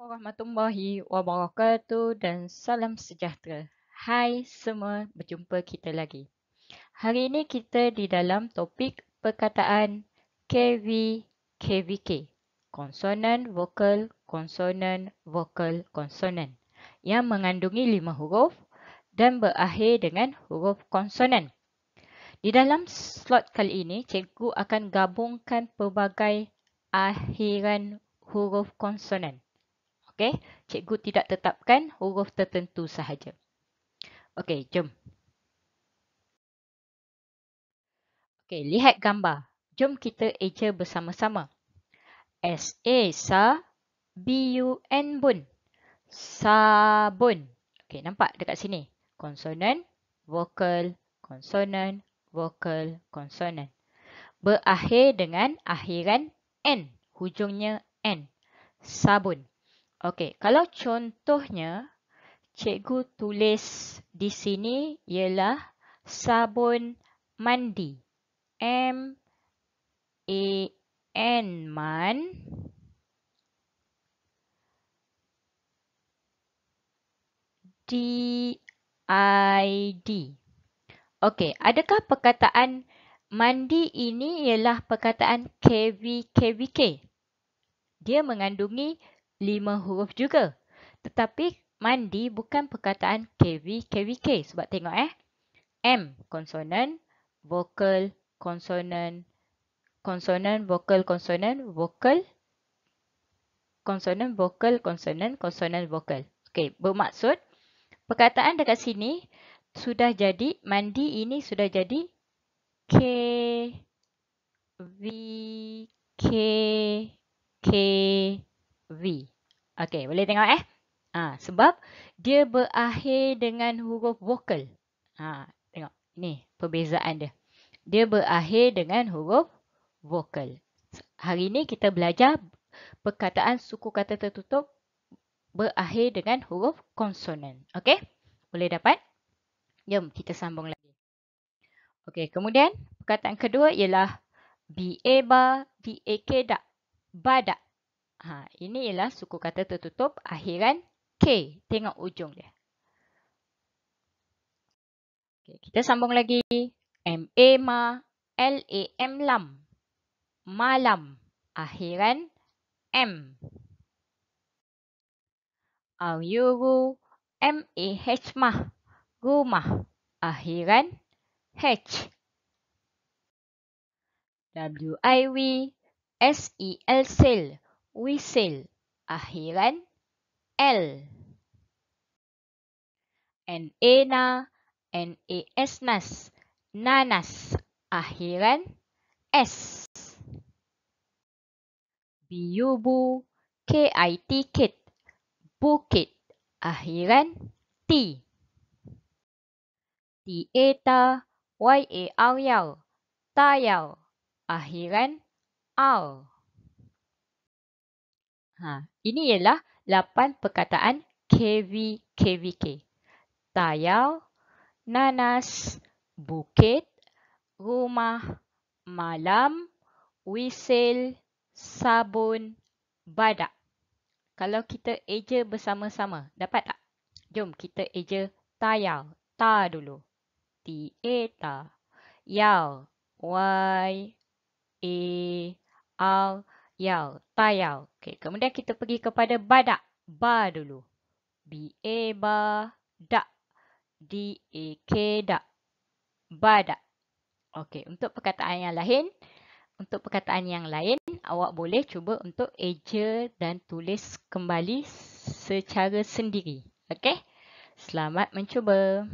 warahmatullahi wabarakatuh dan salam sejahtera. Hai semua, berjumpa kita lagi. Hari ini kita di dalam topik perkataan KV, KVK. Konsonan, vokal, konsonan, vokal, konsonan. Yang mengandungi lima huruf dan berakhir dengan huruf konsonan. Di dalam slot kali ini, cikgu akan gabungkan pelbagai akhiran huruf konsonan. Okey, cikgu tidak tetapkan huruf tertentu sahaja. Okey, jom. Okey, lihat gambar. Jom kita eja bersama-sama. S A sa B U N bun. Sabun. Okey, nampak dekat sini. Konsonan, vokal, konsonan, vokal, konsonan. Berakhir dengan akhiran N. Hujungnya N. Sabun. Okey, kalau contohnya cikgu tulis di sini ialah sabun mandi. M A N man D I D. Okey, adakah perkataan mandi ini ialah perkataan KVKVK? Dia mengandungi lima huruf juga. Tetapi mandi bukan perkataan KV, KVK. Sebab tengok eh. M, konsonan, vokal, konsonan, konsonan, vokal, konsonan, vokal, konsonan, vokal, konsonan, konsonan, vokal. Okey, bermaksud perkataan dekat sini sudah jadi, mandi ini sudah jadi K, V, K, K, V. Okey, boleh tengok eh? Ha, sebab dia berakhir dengan huruf vokal. Ha, tengok. Ni perbezaan dia. Dia berakhir dengan huruf vokal. Hari ni kita belajar perkataan suku kata tertutup berakhir dengan huruf konsonan. Okey? Boleh dapat? Jom kita sambung lagi. Okey, kemudian perkataan kedua ialah b b b a k d a bar, a dak, a Ha, ini ialah suku kata tertutup akhiran K. Tengok ujung dia. Okay, kita sambung lagi. M-A ma, L-A-M lam. Malam. Akhiran M. Auyuru, M-A-H ma, rumah. Akhiran H. W-I-W, S-E-L e sel whistle. Akhiran L. N-A-N-A, N-A-S-N-A-S, nanas. Akhiran S. Biubu, K-I-T-Kit, bukit. Akhiran T. Tieta, Y-A-R-Yar, tayar. Akhiran R. Ha, ini ialah lapan perkataan KVKVK. Tayau, nanas, bukit, rumah, malam, wisel, sabun, badak. Kalau kita eja bersama-sama, dapat tak? Jom kita eja tayau, ta dulu. T e ta. Yau, Y A e R Yau, tayau. Okey, kemudian kita pergi kepada badak. Ba dulu. B A ba dak. D A K dak. Badak. Okey, untuk perkataan yang lain, untuk perkataan yang lain, awak boleh cuba untuk eja dan tulis kembali secara sendiri. Okey? Selamat mencuba.